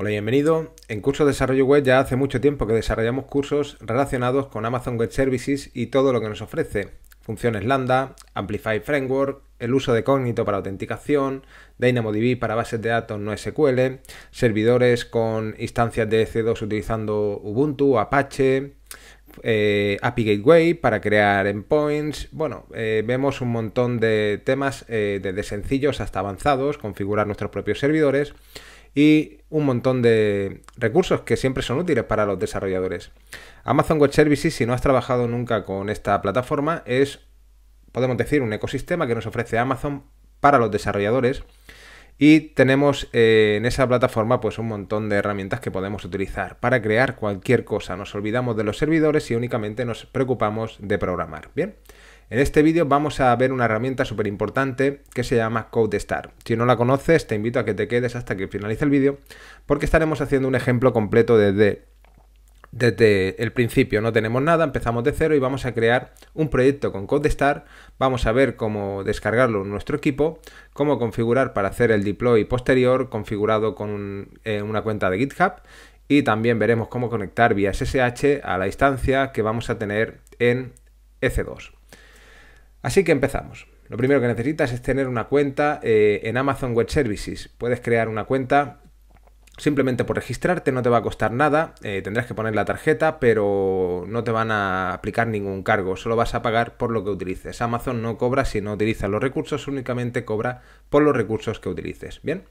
Hola y bienvenido. En curso de Desarrollo Web ya hace mucho tiempo que desarrollamos cursos relacionados con Amazon Web Services y todo lo que nos ofrece. Funciones Lambda, Amplify Framework, el uso de Cognito para autenticación, DynamoDB para bases de datos no SQL, servidores con instancias de EC2 utilizando Ubuntu, Apache, eh, API Gateway para crear endpoints. Bueno, eh, vemos un montón de temas eh, desde sencillos hasta avanzados, configurar nuestros propios servidores y un montón de recursos que siempre son útiles para los desarrolladores. Amazon Web Services, si no has trabajado nunca con esta plataforma, es, podemos decir, un ecosistema que nos ofrece Amazon para los desarrolladores. Y tenemos eh, en esa plataforma pues un montón de herramientas que podemos utilizar para crear cualquier cosa. Nos olvidamos de los servidores y únicamente nos preocupamos de programar. Bien. En este vídeo vamos a ver una herramienta súper importante que se llama CodeStar. Si no la conoces, te invito a que te quedes hasta que finalice el vídeo, porque estaremos haciendo un ejemplo completo desde, desde el principio. No tenemos nada, empezamos de cero y vamos a crear un proyecto con CodeStar. Vamos a ver cómo descargarlo en nuestro equipo, cómo configurar para hacer el deploy posterior configurado con eh, una cuenta de GitHub y también veremos cómo conectar vía SSH a la instancia que vamos a tener en EC2. Así que empezamos. Lo primero que necesitas es tener una cuenta eh, en Amazon Web Services. Puedes crear una cuenta simplemente por registrarte, no te va a costar nada, eh, tendrás que poner la tarjeta, pero no te van a aplicar ningún cargo, solo vas a pagar por lo que utilices. Amazon no cobra si no utilizas los recursos, únicamente cobra por los recursos que utilices. Bien.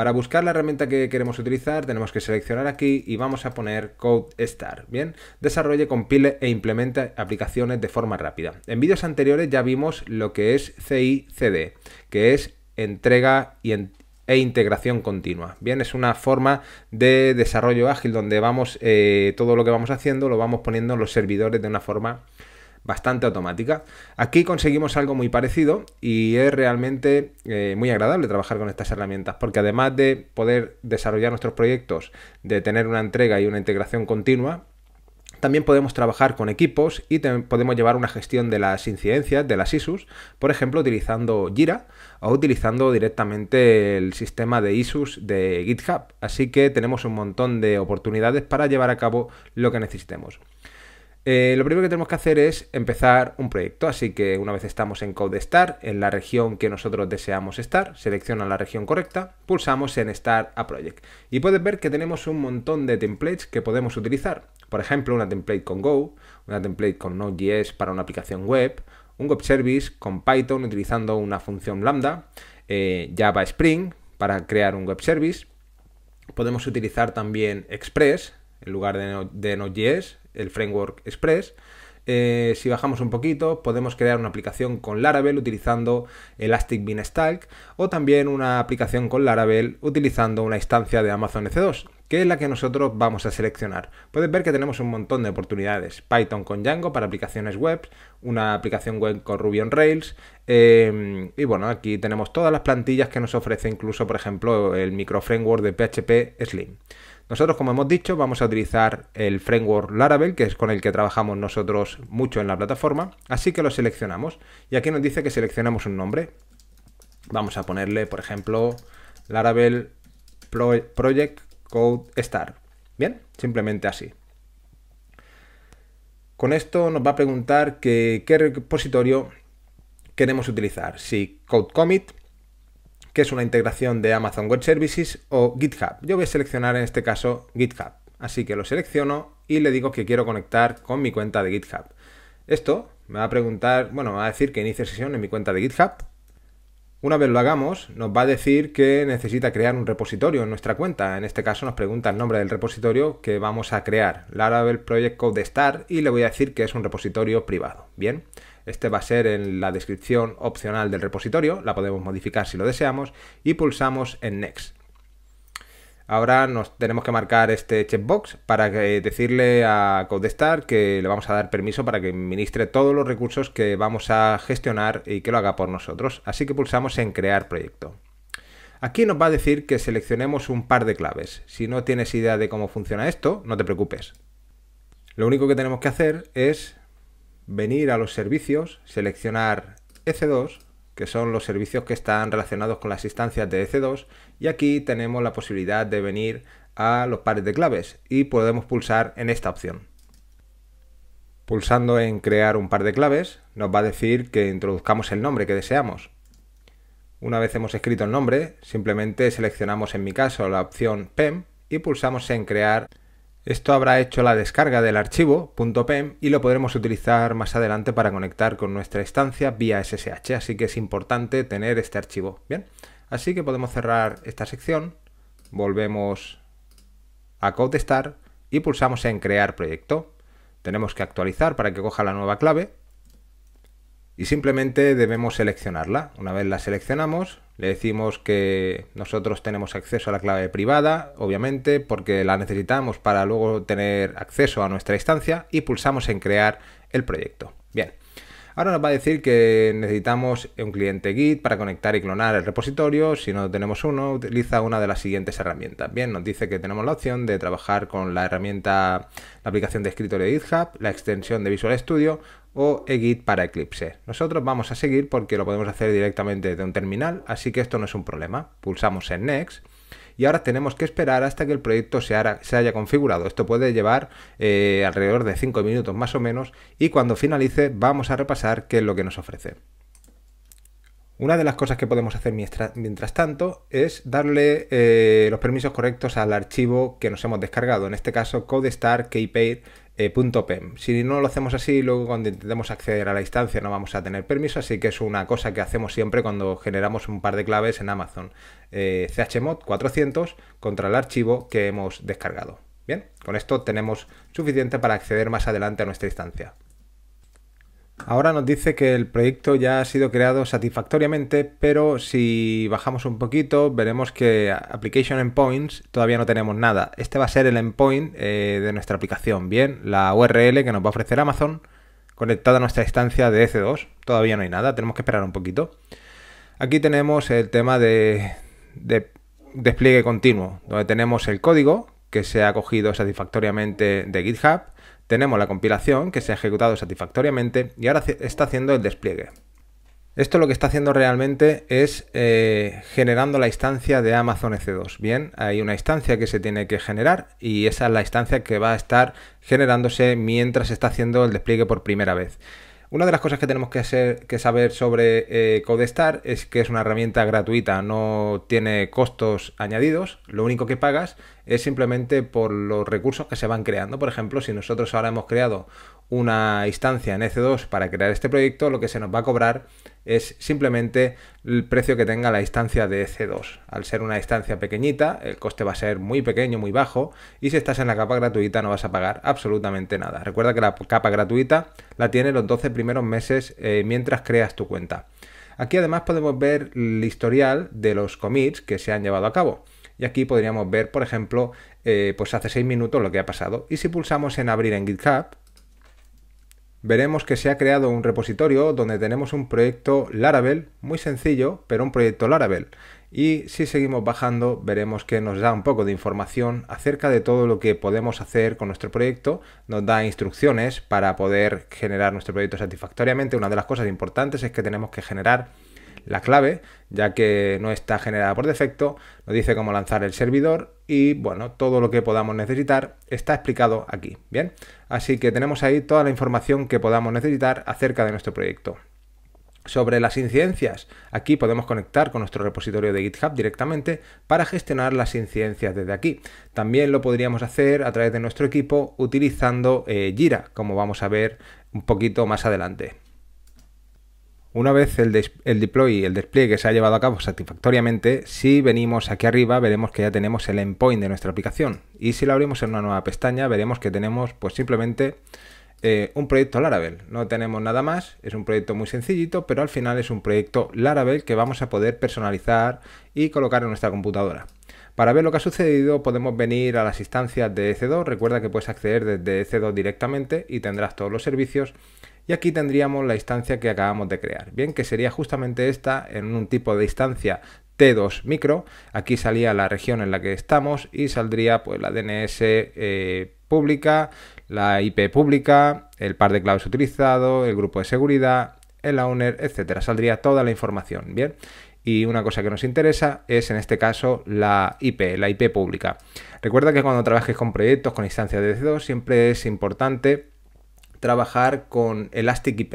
Para buscar la herramienta que queremos utilizar tenemos que seleccionar aquí y vamos a poner CodeStar, Bien, desarrolle, compile e implemente aplicaciones de forma rápida. En vídeos anteriores ya vimos lo que es CI/CD, que es entrega e integración continua. Bien, es una forma de desarrollo ágil donde vamos eh, todo lo que vamos haciendo lo vamos poniendo en los servidores de una forma bastante automática. Aquí conseguimos algo muy parecido y es realmente eh, muy agradable trabajar con estas herramientas porque además de poder desarrollar nuestros proyectos, de tener una entrega y una integración continua, también podemos trabajar con equipos y podemos llevar una gestión de las incidencias, de las ISUs, por ejemplo, utilizando Jira o utilizando directamente el sistema de ISUs de GitHub. Así que tenemos un montón de oportunidades para llevar a cabo lo que necesitemos. Eh, lo primero que tenemos que hacer es empezar un proyecto, así que una vez estamos en CodeStar, en la región que nosotros deseamos estar, selecciona la región correcta, pulsamos en Start a Project y puedes ver que tenemos un montón de templates que podemos utilizar. Por ejemplo, una template con Go, una template con Node.js para una aplicación web, un web service con Python utilizando una función lambda, eh, Java Spring para crear un web service. Podemos utilizar también Express en lugar de Node.js el framework Express. Eh, si bajamos un poquito, podemos crear una aplicación con Laravel utilizando Elastic Beanstalk o también una aplicación con Laravel utilizando una instancia de Amazon EC2, que es la que nosotros vamos a seleccionar. Puedes ver que tenemos un montón de oportunidades. Python con Django para aplicaciones web, una aplicación web con Ruby on Rails. Em, y bueno, aquí tenemos todas las plantillas que nos ofrece incluso, por ejemplo, el microframework de PHP Slim. Nosotros, como hemos dicho, vamos a utilizar el framework Laravel, que es con el que trabajamos nosotros mucho en la plataforma, así que lo seleccionamos. Y aquí nos dice que seleccionamos un nombre. Vamos a ponerle, por ejemplo, Laravel Project Code Star. Bien, simplemente así. Con esto nos va a preguntar qué repositorio queremos utilizar, si Code Commit, que es una integración de Amazon Web Services o GitHub. Yo voy a seleccionar en este caso GitHub, así que lo selecciono y le digo que quiero conectar con mi cuenta de GitHub. Esto me va a preguntar, bueno, va a decir que inicie sesión en mi cuenta de GitHub. Una vez lo hagamos, nos va a decir que necesita crear un repositorio en nuestra cuenta. En este caso nos pregunta el nombre del repositorio que vamos a crear, Laravel Project Code Star, y le voy a decir que es un repositorio privado. Bien. Este va a ser en la descripción opcional del repositorio, la podemos modificar si lo deseamos, y pulsamos en Next. Ahora nos tenemos que marcar este checkbox para eh, decirle a CodeStar que le vamos a dar permiso para que administre todos los recursos que vamos a gestionar y que lo haga por nosotros. Así que pulsamos en crear proyecto. Aquí nos va a decir que seleccionemos un par de claves. Si no tienes idea de cómo funciona esto, no te preocupes. Lo único que tenemos que hacer es venir a los servicios, seleccionar EC2, que son los servicios que están relacionados con las instancias de EC2, y aquí tenemos la posibilidad de venir a los pares de claves y podemos pulsar en esta opción. Pulsando en crear un par de claves nos va a decir que introduzcamos el nombre que deseamos. Una vez hemos escrito el nombre, simplemente seleccionamos en mi caso la opción PEM y pulsamos en crear esto habrá hecho la descarga del archivo .pem y lo podremos utilizar más adelante para conectar con nuestra instancia vía SSH, así que es importante tener este archivo. Bien, así que podemos cerrar esta sección, volvemos a CodeStar y pulsamos en crear proyecto. Tenemos que actualizar para que coja la nueva clave y simplemente debemos seleccionarla. Una vez la seleccionamos, le decimos que nosotros tenemos acceso a la clave privada, obviamente, porque la necesitamos para luego tener acceso a nuestra instancia y pulsamos en crear el proyecto. Bien, Ahora nos va a decir que necesitamos un cliente Git para conectar y clonar el repositorio. Si no tenemos uno, utiliza una de las siguientes herramientas. Bien, nos dice que tenemos la opción de trabajar con la herramienta, la aplicación de escritorio de GitHub, la extensión de Visual Studio o Git para Eclipse. Nosotros vamos a seguir porque lo podemos hacer directamente de un terminal, así que esto no es un problema. Pulsamos en Next y ahora tenemos que esperar hasta que el proyecto se, haya configurado. Esto puede llevar eh, alrededor de 5 minutos más o menos y cuando finalice vamos a repasar qué es lo que nos ofrece. Una de las cosas que podemos hacer mientras tanto es darle eh, los permisos correctos al archivo que nos hemos descargado, en este caso CodeStar KPay. Eh, e si no lo hacemos así, luego cuando intentemos acceder a la instancia no vamos a tener permiso, así que es una cosa que hacemos siempre cuando generamos un par de claves en Amazon. Eh, chmod 400 contra el archivo que hemos descargado. Bien, con esto tenemos suficiente para acceder más adelante a nuestra instancia. Ahora nos dice que el proyecto ya ha sido creado satisfactoriamente, pero si bajamos un poquito veremos que Application Endpoints todavía no tenemos nada. Este va a ser el endpoint eh, de nuestra aplicación, bien, la URL que nos va a ofrecer Amazon conectada a nuestra instancia de EC2. Todavía no hay nada, tenemos que esperar un poquito. Aquí tenemos el tema de, de despliegue continuo, donde tenemos el código que se ha cogido satisfactoriamente de GitHub tenemos la compilación que se ha ejecutado satisfactoriamente y ahora está haciendo el despliegue. Esto lo que está haciendo realmente es eh, generando la instancia de Amazon EC2. Bien, hay una instancia que se tiene que generar y esa es la instancia que va a estar generándose mientras está haciendo el despliegue por primera vez. Una de las cosas que tenemos que, saber sobre eh, Codestar es que es una herramienta gratuita, no tiene costos añadidos, lo único que pagas es simplemente por los recursos que se van creando. Por ejemplo, si nosotros ahora hemos creado una instancia en EC2 para crear este proyecto, lo que se nos va a cobrar es simplemente el precio que tenga la instancia de EC2. Al ser una instancia pequeñita, el coste va a ser muy pequeño, muy bajo, y si estás en la capa gratuita no vas a pagar absolutamente nada. Recuerda que la capa gratuita la tiene los 12 primeros meses eh, mientras creas tu cuenta. Aquí además podemos ver el historial de los commits que se han llevado a cabo. Y aquí podríamos ver, por ejemplo, eh, pues hace 6 minutos lo que ha pasado. Y si pulsamos en abrir en GitHub, veremos que se ha creado un repositorio donde tenemos un proyecto Laravel, muy sencillo, pero un proyecto Laravel. Y si seguimos bajando, veremos que nos da un poco de información acerca de todo lo que podemos hacer con nuestro proyecto. Nos da instrucciones para poder generar nuestro proyecto satisfactoriamente. Una de las cosas importantes es que tenemos que generar la clave, ya que no está generada por defecto, nos dice cómo lanzar el servidor y bueno, todo lo que podamos necesitar está explicado aquí, ¿bien? Así que tenemos ahí toda la información que podamos necesitar acerca de nuestro proyecto. Sobre las incidencias, aquí podemos conectar con nuestro repositorio de GitHub directamente para gestionar las incidencias desde aquí. También lo podríamos hacer a través de nuestro equipo utilizando eh, Jira, como vamos a ver un poquito más adelante. Una vez el, deploy y el despliegue se ha llevado a cabo satisfactoriamente, si venimos aquí arriba veremos que ya tenemos el endpoint de nuestra aplicación y si lo abrimos en una nueva pestaña veremos que tenemos pues simplemente eh, un proyecto Laravel. No tenemos nada más, es un proyecto muy sencillito, pero al final es un proyecto Laravel que vamos a poder personalizar y colocar en nuestra computadora. Para ver lo que ha sucedido podemos venir a las instancias de EC2, recuerda que puedes acceder desde EC2 directamente y tendrás todos los servicios y aquí tendríamos la instancia que acabamos de crear. Bien, que sería justamente esta en un tipo de instancia T2 micro. Aquí salía la región en la que estamos y saldría pues la DNS eh, pública, la IP pública, el par de claves utilizado, el grupo de seguridad, el owner, etcétera. Saldría toda la información, ¿bien? Y una cosa que nos interesa es en este caso la IP, la IP pública. Recuerda que cuando trabajes con proyectos, con instancias de C2, siempre es importante trabajar con Elastic IP.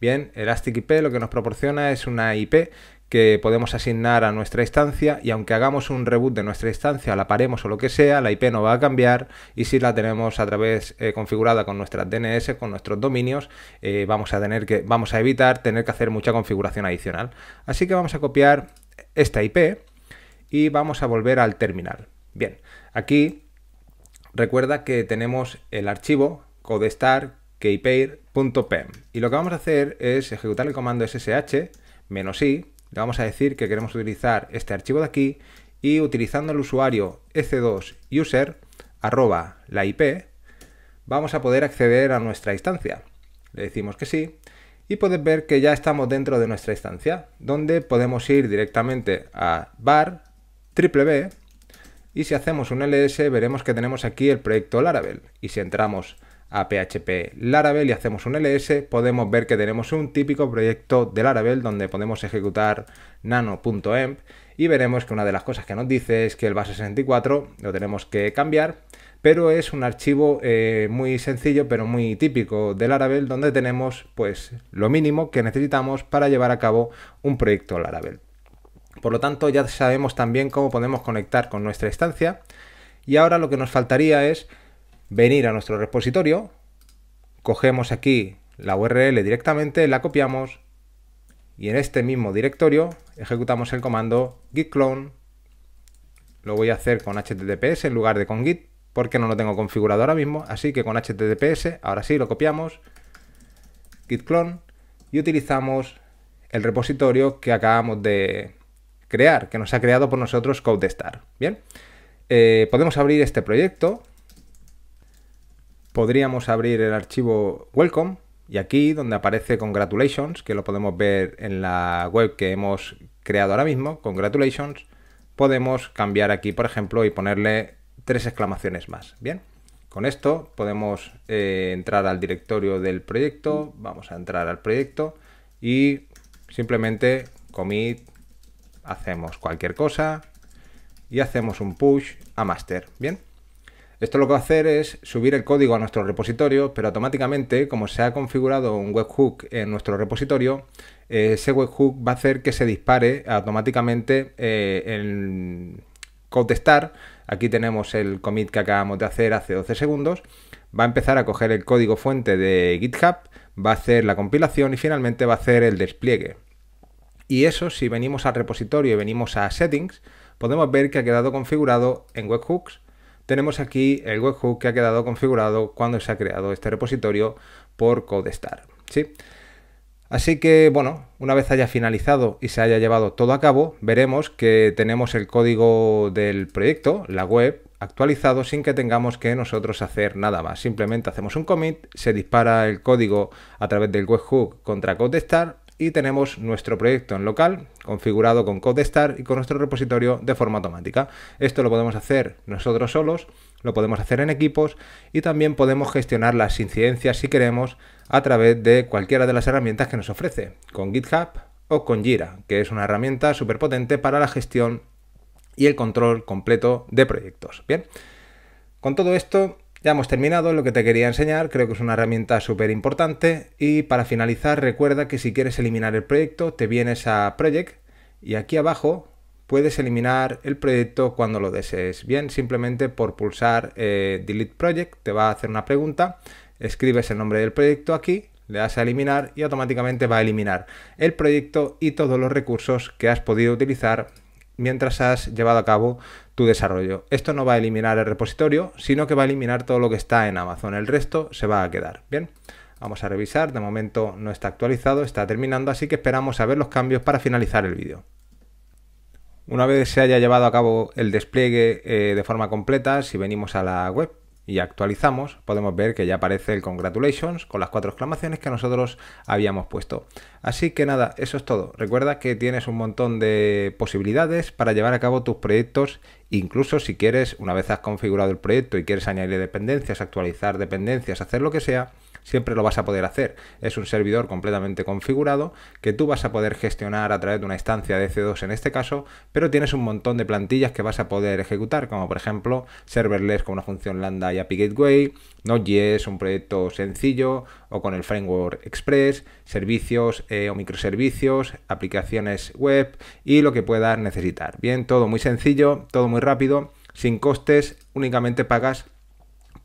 Bien, Elastic IP lo que nos proporciona es una IP que podemos asignar a nuestra instancia y aunque hagamos un reboot de nuestra instancia, la paremos o lo que sea, la IP no va a cambiar y si la tenemos a través eh, configurada con nuestra DNS, con nuestros dominios, eh, vamos a tener que vamos a evitar tener que hacer mucha configuración adicional. Así que vamos a copiar esta IP y vamos a volver al terminal. Bien, aquí recuerda que tenemos el archivo codestar keypair.pem. Y lo que vamos a hacer es ejecutar el comando ssh "-i", le vamos a decir que queremos utilizar este archivo de aquí y utilizando el usuario s 2 user arroba la IP, vamos a poder acceder a nuestra instancia. Le decimos que sí y podéis ver que ya estamos dentro de nuestra instancia, donde podemos ir directamente a bar triple B y si hacemos un ls veremos que tenemos aquí el proyecto Laravel y si entramos a PHP Laravel y hacemos un ls, podemos ver que tenemos un típico proyecto de Laravel donde podemos ejecutar nano.emp y veremos que una de las cosas que nos dice es que el base 64 lo tenemos que cambiar, pero es un archivo eh, muy sencillo pero muy típico de Laravel donde tenemos pues lo mínimo que necesitamos para llevar a cabo un proyecto Laravel. Por lo tanto ya sabemos también cómo podemos conectar con nuestra instancia y ahora lo que nos faltaría es venir a nuestro repositorio, cogemos aquí la URL directamente, la copiamos y en este mismo directorio ejecutamos el comando git clone. Lo voy a hacer con https en lugar de con git porque no lo tengo configurado ahora mismo, así que con https ahora sí lo copiamos, git clone y utilizamos el repositorio que acabamos de crear, que nos ha creado por nosotros CodeStar. Bien, eh, podemos abrir este proyecto podríamos abrir el archivo Welcome y aquí donde aparece Congratulations, que lo podemos ver en la web que hemos creado ahora mismo, Congratulations, podemos cambiar aquí, por ejemplo, y ponerle tres exclamaciones más. Bien, con esto podemos eh, entrar al directorio del proyecto, vamos a entrar al proyecto y simplemente commit, hacemos cualquier cosa y hacemos un push a master. Bien. Esto lo que va a hacer es subir el código a nuestro repositorio, pero automáticamente, como se ha configurado un webhook en nuestro repositorio, eh, ese webhook va a hacer que se dispare automáticamente eh, en contestar. Aquí tenemos el commit que acabamos de hacer hace 12 segundos. Va a empezar a coger el código fuente de GitHub, va a hacer la compilación y finalmente va a hacer el despliegue. Y eso, si venimos al repositorio y venimos a Settings, podemos ver que ha quedado configurado en webhooks tenemos aquí el webhook que ha quedado configurado cuando se ha creado este repositorio por CodeStar. ¿sí? Así que, bueno, una vez haya finalizado y se haya llevado todo a cabo, veremos que tenemos el código del proyecto, la web, actualizado sin que tengamos que nosotros hacer nada más. Simplemente hacemos un commit, se dispara el código a través del webhook contra CodeStar y tenemos nuestro proyecto en local configurado con CodeStar y con nuestro repositorio de forma automática. Esto lo podemos hacer nosotros solos, lo podemos hacer en equipos y también podemos gestionar las incidencias si queremos a través de cualquiera de las herramientas que nos ofrece, con GitHub o con Jira, que es una herramienta súper potente para la gestión y el control completo de proyectos. Bien, con todo esto ya hemos terminado lo que te quería enseñar, creo que es una herramienta súper importante y para finalizar recuerda que si quieres eliminar el proyecto te vienes a Project y aquí abajo puedes eliminar el proyecto cuando lo desees. Bien, simplemente por pulsar eh, Delete Project te va a hacer una pregunta, escribes el nombre del proyecto aquí, le das a eliminar y automáticamente va a eliminar el proyecto y todos los recursos que has podido utilizar mientras has llevado a cabo tu desarrollo. Esto no va a eliminar el repositorio, sino que va a eliminar todo lo que está en Amazon. El resto se va a quedar. Bien, vamos a revisar. De momento no está actualizado, está terminando, así que esperamos a ver los cambios para finalizar el vídeo. Una vez se haya llevado a cabo el despliegue eh, de forma completa, si venimos a la web, y actualizamos, podemos ver que ya aparece el congratulations con las cuatro exclamaciones que nosotros habíamos puesto. Así que nada, eso es todo. Recuerda que tienes un montón de posibilidades para llevar a cabo tus proyectos, incluso si quieres, una vez has configurado el proyecto y quieres añadir dependencias, actualizar dependencias, hacer lo que sea, siempre lo vas a poder hacer. Es un servidor completamente configurado que tú vas a poder gestionar a través de una instancia de C2 en este caso, pero tienes un montón de plantillas que vas a poder ejecutar, como por ejemplo serverless con una función lambda y API Gateway, Node.js, un proyecto sencillo, o con el framework Express, servicios eh, o microservicios, aplicaciones web y lo que puedas necesitar. Bien, todo muy sencillo, todo muy rápido, sin costes, únicamente pagas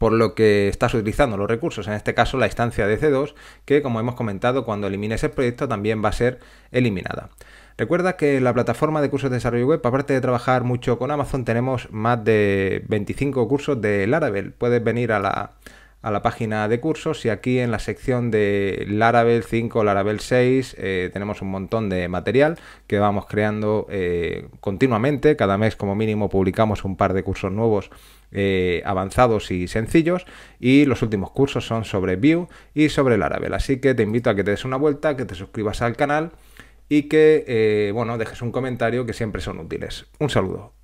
por lo que estás utilizando los recursos, en este caso la instancia de C2, que como hemos comentado, cuando elimines el proyecto también va a ser eliminada. Recuerda que la plataforma de cursos de desarrollo web, aparte de trabajar mucho con Amazon, tenemos más de 25 cursos de Laravel. Puedes venir a la a la página de cursos y aquí en la sección de Laravel 5, Laravel 6 eh, tenemos un montón de material que vamos creando eh, continuamente. Cada mes como mínimo publicamos un par de cursos nuevos eh, avanzados y sencillos y los últimos cursos son sobre Vue y sobre Laravel. Así que te invito a que te des una vuelta, que te suscribas al canal y que bueno, dejes un comentario que siempre son útiles. Un saludo.